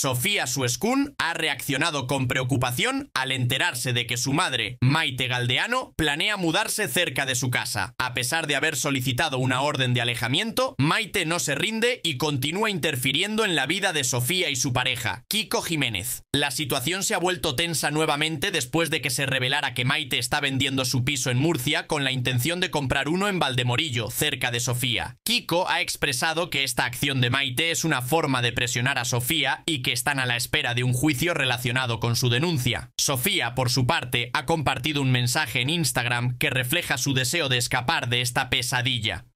Sofía Suescún ha reaccionado con preocupación al enterarse de que su madre, Maite Galdeano, planea mudarse cerca de su casa. A pesar de haber solicitado una orden de alejamiento, Maite no se rinde y continúa interfiriendo en la vida de Sofía y su pareja, Kiko Jiménez. La situación se ha vuelto tensa nuevamente después de que se revelara que Maite está vendiendo su piso en Murcia con la intención de comprar uno en Valdemorillo, cerca de Sofía. Kiko ha expresado que esta acción de Maite es una forma de presionar a Sofía y que que están a la espera de un juicio relacionado con su denuncia. Sofía, por su parte, ha compartido un mensaje en Instagram que refleja su deseo de escapar de esta pesadilla.